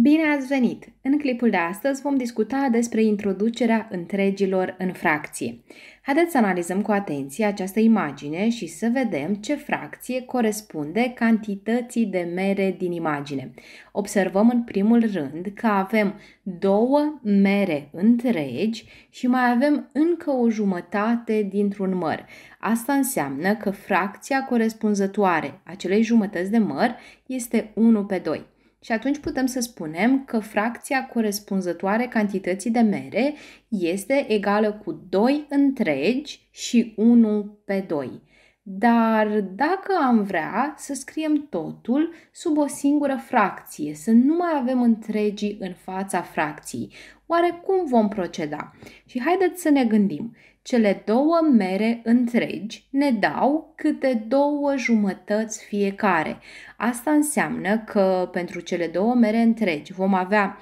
Bine ați venit! În clipul de astăzi vom discuta despre introducerea întregilor în fracție. Haideți să analizăm cu atenție această imagine și să vedem ce fracție corespunde cantității de mere din imagine. Observăm în primul rând că avem două mere întregi și mai avem încă o jumătate dintr-un măr. Asta înseamnă că fracția corespunzătoare acelei jumătăți de măr este 1 pe 2. Și atunci putem să spunem că fracția corespunzătoare cantității de mere este egală cu 2 întregi și 1 pe 2. Dar dacă am vrea să scriem totul sub o singură fracție, să nu mai avem întregii în fața fracției, oare cum vom proceda? Și haideți să ne gândim. Cele două mere întregi ne dau câte două jumătăți fiecare. Asta înseamnă că pentru cele două mere întregi vom avea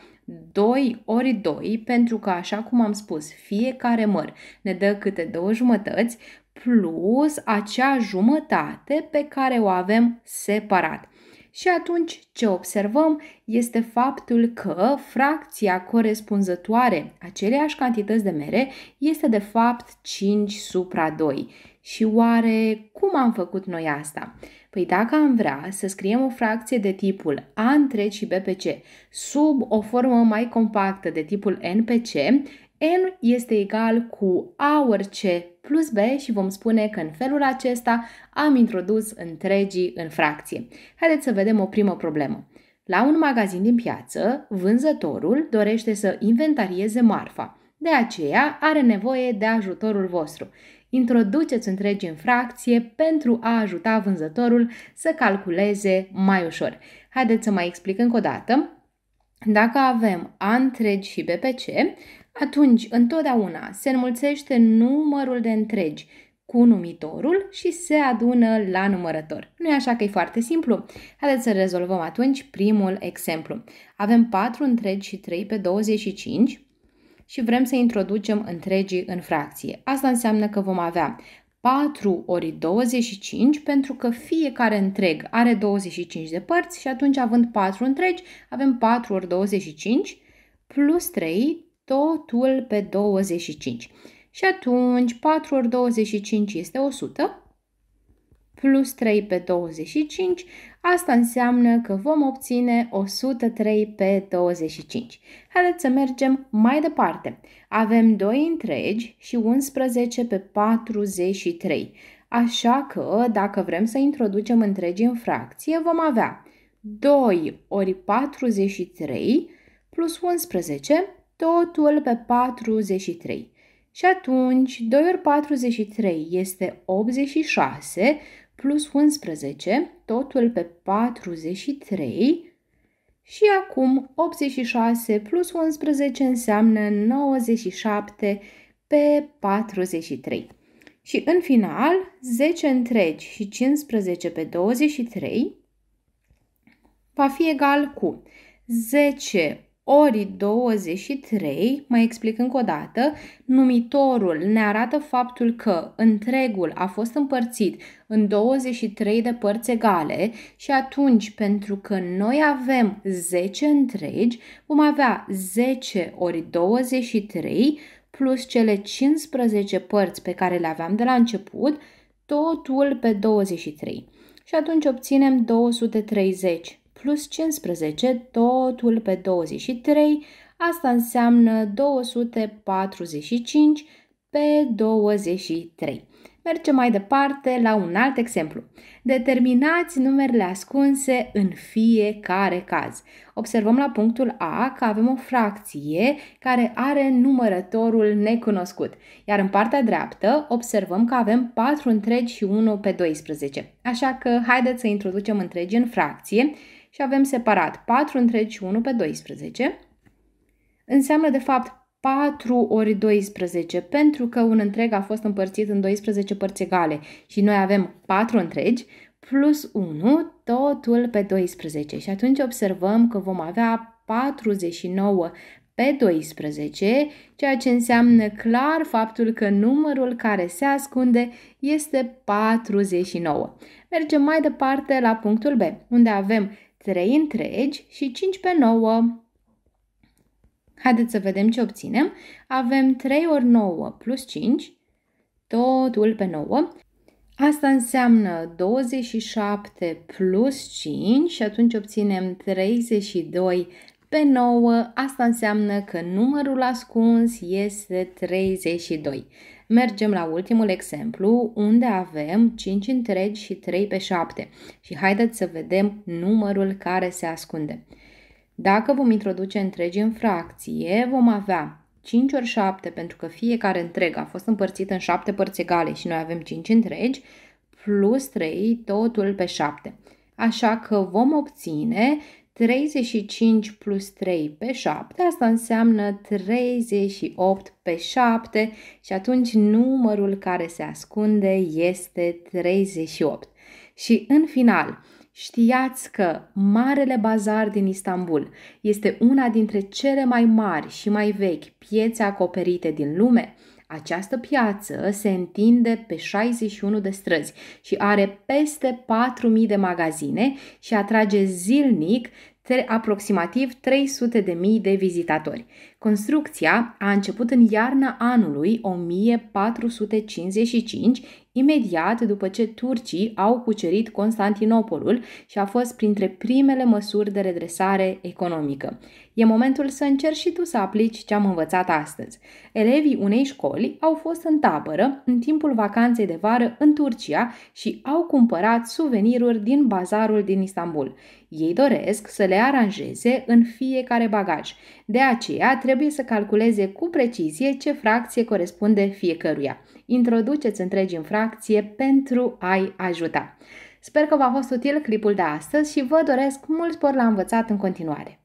2 ori 2, pentru că, așa cum am spus, fiecare măr ne dă câte două jumătăți, plus acea jumătate pe care o avem separat. Și atunci ce observăm este faptul că fracția corespunzătoare aceleași cantități de mere este de fapt 5 supra 2. Și oare cum am făcut noi asta? Păi dacă am vrea să scriem o fracție de tipul A întreg și B pe C sub o formă mai compactă de tipul N pe C, N este egal cu A ori C plus b și vom spune că în felul acesta am introdus întregii în fracție. Haideți să vedem o primă problemă. La un magazin din piață, vânzătorul dorește să inventarieze marfa. De aceea are nevoie de ajutorul vostru. Introduceți întregi în fracție pentru a ajuta vânzătorul să calculeze mai ușor. Haideți să mai explic încă o dată. Dacă avem A întreg și BPC, atunci, întotdeauna, se înmulțește numărul de întregi cu numitorul și se adună la numărător. Nu e așa că e foarte simplu? Haideți să rezolvăm atunci primul exemplu. Avem 4 întregi și 3 pe 25 și vrem să introducem întregii în fracție. Asta înseamnă că vom avea 4 ori 25 pentru că fiecare întreg are 25 de părți și atunci având 4 întregi avem 4 ori 25 plus 3 totul pe 25. Și atunci 4 ori 25 este 100 plus 3 pe 25, asta înseamnă că vom obține 103 pe 25. Haideți să mergem mai departe. Avem 2 întregi și 11 pe 43. Așa că, dacă vrem să introducem întregi în fracție, vom avea 2 ori 43 plus 11 totul pe 43. Și atunci 2 ori 43 este 86 plus 11, totul pe 43. Și acum 86 plus 11 înseamnă 97 pe 43. Și în final, 10 întregi și 15 pe 23 va fi egal cu 10 ori 23, mai explic încă o dată, numitorul ne arată faptul că întregul a fost împărțit în 23 de părți egale și atunci, pentru că noi avem 10 întregi, vom avea 10 ori 23 plus cele 15 părți pe care le aveam de la început, totul pe 23. Și atunci obținem 230 plus 15, totul pe 23, asta înseamnă 245 pe 23. Mergem mai departe la un alt exemplu. Determinați numerele ascunse în fiecare caz. Observăm la punctul A că avem o fracție care are numărătorul necunoscut, iar în partea dreaptă observăm că avem 4 întregi și 1 pe 12. Așa că haideți să introducem întregi în fracție și avem separat 4 întregi 1 pe 12. Înseamnă de fapt 4 ori 12, pentru că un întreg a fost împărțit în 12 părți egale și noi avem 4 întregi, plus 1, totul pe 12. Și atunci observăm că vom avea 49 pe 12, ceea ce înseamnă clar faptul că numărul care se ascunde este 49. Mergem mai departe la punctul B, unde avem 3 întregi și 5 pe 9. Haideți să vedem ce obținem. Avem 3 ori 9 plus 5, totul pe 9. Asta înseamnă 27 plus 5 și atunci obținem 32 pe 9, asta înseamnă că numărul ascuns este 32. Mergem la ultimul exemplu, unde avem 5 întregi și 3 pe 7. Și haideți să vedem numărul care se ascunde. Dacă vom introduce întregi în fracție, vom avea 5 ori 7, pentru că fiecare întreg a fost împărțit în 7 părți egale și noi avem 5 întregi, plus 3, totul pe 7. Așa că vom obține 35 plus 3 pe 7, asta înseamnă 38 pe 7 și atunci numărul care se ascunde este 38. Și în final, Știați că Marele Bazar din Istanbul este una dintre cele mai mari și mai vechi piețe acoperite din lume? Această piață se întinde pe 61 de străzi și are peste 4.000 de magazine și atrage zilnic aproximativ 300.000 de vizitatori. Construcția a început în iarna anului 1455, imediat după ce turcii au cucerit Constantinopolul și a fost printre primele măsuri de redresare economică. E momentul să încerci și tu să aplici ce am învățat astăzi. Elevii unei școli au fost în tabără în timpul vacanței de vară în Turcia și au cumpărat suveniruri din bazarul din Istanbul. Ei doresc să le aranjeze în fiecare bagaj. De aceea trebuie să calculeze cu precizie ce fracție corespunde fiecăruia. Introduceți întregi în fracție pentru a-i ajuta. Sper că v-a fost util clipul de astăzi și vă doresc mult spor la învățat în continuare.